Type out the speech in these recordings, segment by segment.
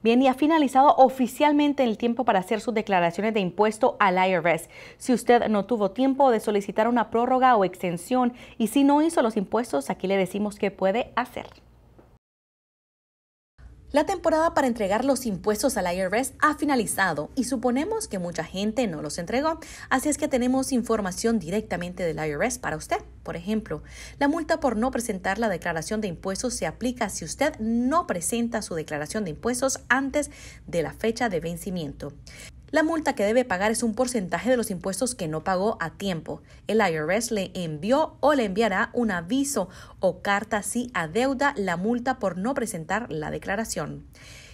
Bien, y ha finalizado oficialmente el tiempo para hacer sus declaraciones de impuesto al IRS. Si usted no tuvo tiempo de solicitar una prórroga o extensión y si no hizo los impuestos, aquí le decimos qué puede hacer. La temporada para entregar los impuestos al IRS ha finalizado y suponemos que mucha gente no los entregó, así es que tenemos información directamente del IRS para usted. Por ejemplo, la multa por no presentar la declaración de impuestos se aplica si usted no presenta su declaración de impuestos antes de la fecha de vencimiento. La multa que debe pagar es un porcentaje de los impuestos que no pagó a tiempo. El IRS le envió o le enviará un aviso o carta si adeuda la multa por no presentar la declaración.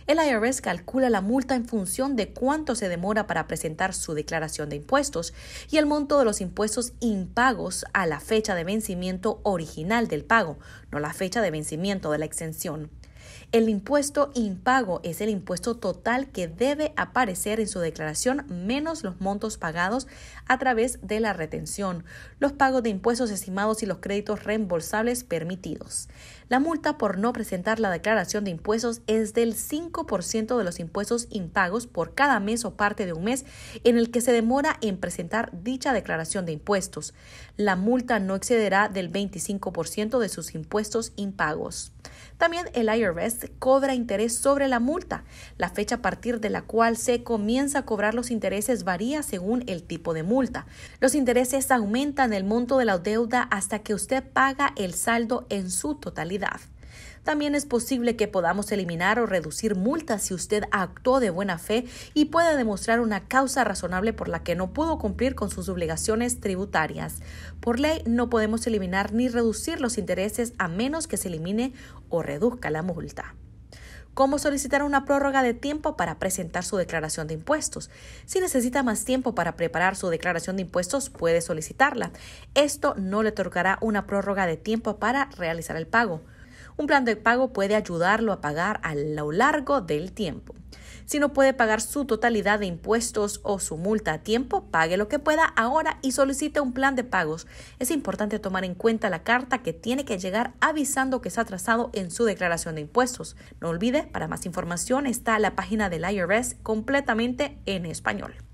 El IRS calcula la multa en función de cuánto se demora para presentar su declaración de impuestos y el monto de los impuestos impagos a la fecha de vencimiento original del pago, no la fecha de vencimiento de la exención. El impuesto impago es el impuesto total que debe aparecer en su declaración menos los montos pagados a través de la retención, los pagos de impuestos estimados y los créditos reembolsables permitidos. La multa por no presentar la declaración de impuestos es del 5% de los impuestos impagos por cada mes o parte de un mes en el que se demora en presentar dicha declaración de impuestos. La multa no excederá del 25% de sus impuestos impagos. También el IRS cobra interés sobre la multa. La fecha a partir de la cual se comienza a cobrar los intereses varía según el tipo de multa. Los intereses aumentan el monto de la deuda hasta que usted paga el saldo en su totalidad. También es posible que podamos eliminar o reducir multas si usted actuó de buena fe y pueda demostrar una causa razonable por la que no pudo cumplir con sus obligaciones tributarias. Por ley no podemos eliminar ni reducir los intereses a menos que se elimine o reduzca la multa cómo solicitar una prórroga de tiempo para presentar su declaración de impuestos. Si necesita más tiempo para preparar su declaración de impuestos, puede solicitarla. Esto no le otorgará una prórroga de tiempo para realizar el pago. Un plan de pago puede ayudarlo a pagar a lo largo del tiempo. Si no puede pagar su totalidad de impuestos o su multa a tiempo, pague lo que pueda ahora y solicite un plan de pagos. Es importante tomar en cuenta la carta que tiene que llegar avisando que está atrasado en su declaración de impuestos. No olvide, para más información está la página del IRS completamente en español.